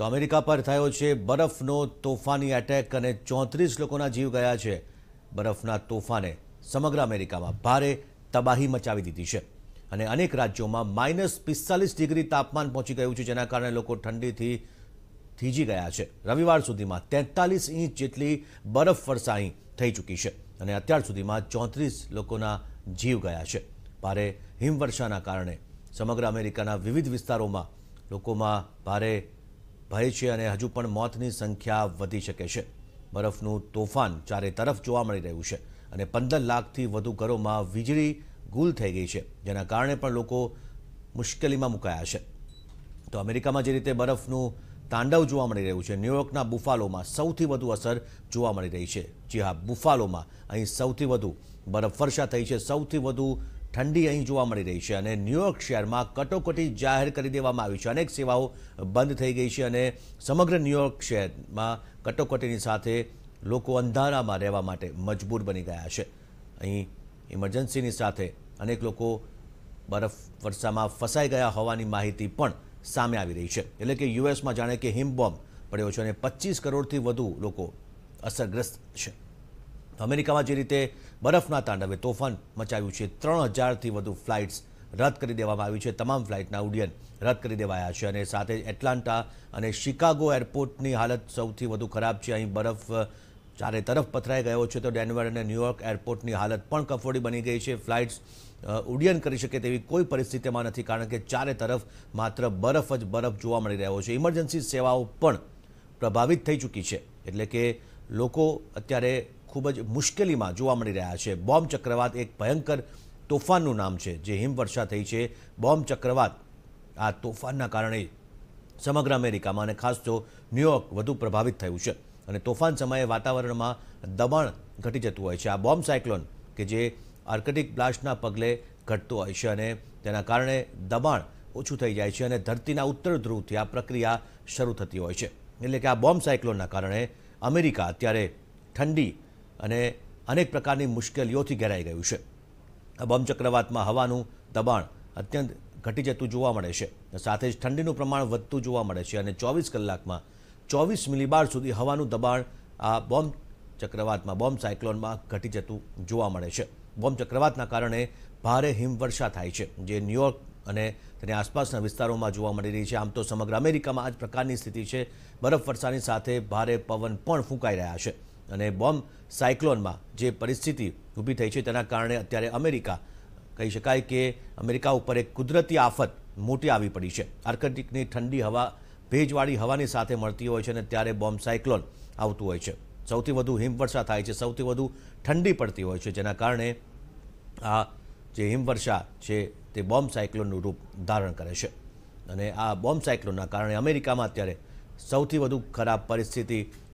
તો અમેરિકા પર થયો છે બરફનો તોફાની એટેક અને ચોત્રીસ લોકોના જીવ ગયા છે બરફના તોફાને સમગ્ર અમેરિકામાં ભારે તબાહી મચાવી દીધી છે અને અનેક રાજ્યોમાં માઇનસ પિસ્તાલીસ ડિગ્રી તાપમાન પહોંચી ગયું છે જેના કારણે લોકો ઠંડીથી થીજી ગયા છે રવિવાર સુધીમાં તેતાલીસ ઇંચ જેટલી બરફ વરસાણી થઈ ચૂકી છે અને અત્યાર સુધીમાં ચોત્રીસ લોકોના જીવ ગયા છે ભારે હિમવર્ષાના કારણે સમગ્ર અમેરિકાના વિવિધ વિસ્તારોમાં લોકોમાં ભારે ભય છે અને હજુ પણ મોતની સંખ્યા વધી શકે છે બરફનું તોફાન ચારે તરફ જોવા મળી રહ્યું છે અને પંદર લાખથી વધુ ઘરોમાં વીજળી ગુલ થઈ ગઈ છે જેના કારણે પણ લોકો મુશ્કેલીમાં મુકાયા છે તો અમેરિકામાં જે રીતે બરફનું તાંડવ જોવા મળી રહ્યું છે ન્યુયોર્કના બુફાલોમાં સૌથી વધુ અસર જોવા મળી રહી છે જી હા બુફાલોમાં અહીં સૌથી વધુ બરફ વર્ષા થઈ છે સૌથી વધુ ઠંડી અહીં જોવા મળી રહી છે અને ન્યૂયોર્ક શહેરમાં કટોકટી જાહેર કરી દેવામાં આવી છે અનેક સેવાઓ બંધ થઈ ગઈ છે અને સમગ્ર ન્યૂયોર્ક શહેરમાં કટોકટીની સાથે લોકો અંધારામાં રહેવા માટે મજબૂર બની ગયા છે અહીં ઇમરજન્સીની સાથે અનેક લોકો બરફ વર્ષામાં ફસાઈ ગયા હોવાની માહિતી પણ સામે આવી રહી છે એટલે કે યુએસમાં જાણે કે હિમબોમ્બ પડ્યો છે અને પચીસ કરોડથી વધુ લોકો અસરગ્રસ્ત છે અમેરિકામાં જે રીતે બરફના તાંડવે તોફાન મચાવ્યું છે ત્રણ હજારથી વધુ ફ્લાઇટ્સ રદ કરી દેવામાં આવી છે તમામ ફ્લાઇટના ઉડ્ડયન રદ કરી દેવાયા છે અને સાથે એટલાન્ટા અને શિકાગો એરપોર્ટની હાલત સૌથી વધુ ખરાબ છે અહીં બરફ ચારે તરફ પથરાઈ ગયો છે તો ડેનવર અને ન્યુયોર્ક એરપોર્ટની હાલત પણ કફોડી બની ગઈ છે ફ્લાઇટ્સ ઉડ્ડયન કરી શકે તેવી કોઈ પરિસ્થિતિમાં નથી કારણ કે ચારે તરફ માત્ર બરફ જ બરફ જોવા મળી રહ્યો છે ઇમરજન્સી સેવાઓ પણ પ્રભાવિત થઈ ચૂકી છે એટલે કે લોકો અત્યારે ખૂબ જ મુશ્કેલીમાં જોવા મળી રહ્યા છે બોમ્બ ચક્રવાત એક ભયંકર તોફાનનું નામ છે જે હિમવર્ષા થઈ છે બોમ્બ ચક્રવાત આ તોફાનના કારણે સમગ્ર અમેરિકામાં અને ખાસ તો ન્યૂયોર્ક વધુ પ્રભાવિત થયું છે અને તોફાન સમયે વાતાવરણમાં દબાણ ઘટી જતું હોય છે આ બોમ્બ સાયક્લોન કે જે આર્કટિક બ્લાસ્ટના પગલે ઘટતું હોય છે અને તેના કારણે દબાણ ઓછું થઈ જાય છે અને ધરતીના ઉત્તર ધ્રુવથી આ પ્રક્રિયા શરૂ થતી હોય છે એટલે કે આ બોમ્બ સાયક્લોનના કારણે અમેરિકા અત્યારે ઠંડી અને અનેક પ્રકારની મુશ્કેલીઓથી ઘેરાઈ ગયું છે બમ ચક્રવાતમાં હવાનું દબાણ અત્યંત ઘટી જતું જોવા મળે છે સાથે જ ઠંડીનું પ્રમાણ વધતું જોવા મળે છે અને ચોવીસ કલાકમાં ચોવીસ મિલીબાર સુધી હવાનું દબાણ આ બોમ્બ ચક્રવાતમાં બોમ્બ સાયક્લોનમાં ઘટી જતું જોવા મળે છે બોમ્બ ચક્રવાતના કારણે ભારે હિમવર્ષા થાય છે જે ન્યુયોર્ક અને તેની આસપાસના વિસ્તારોમાં જોવા મળી રહી છે આમ તો સમગ્ર અમેરિકામાં આ જ પ્રકારની સ્થિતિ છે બરફ બરફવર્ષાની સાથે ભારે પવન પણ ફૂંકાઈ રહ્યા છે અને બોમ્બ સાયક્લોનમાં જે પરિસ્થિતિ ઊભી થઈ છે તેના કારણે અત્યારે અમેરિકા કહી શકાય કે અમેરિકા ઉપર એક કુદરતી આફત મોટી આવી પડી છે આર્કટિકની ઠંડી હવા ભેજવાળી હવાની સાથે મળતી હોય છે અને ત્યારે બોમ્બ સાયક્લોન આવતું હોય છે સૌથી વધુ હિમવર્ષા થાય છે સૌથી વધુ ઠંડી પડતી હોય છે જેના કારણે આ જે હિમવર્ષા છે તે બોમ્બ સાયક્લોનનું રૂપ ધારણ કરે છે અને આ બોમ્બ સાયક્લોનના કારણે અમેરિકામાં અત્યારે સૌથી વધુ ખરાબ પરિસ્થિતિ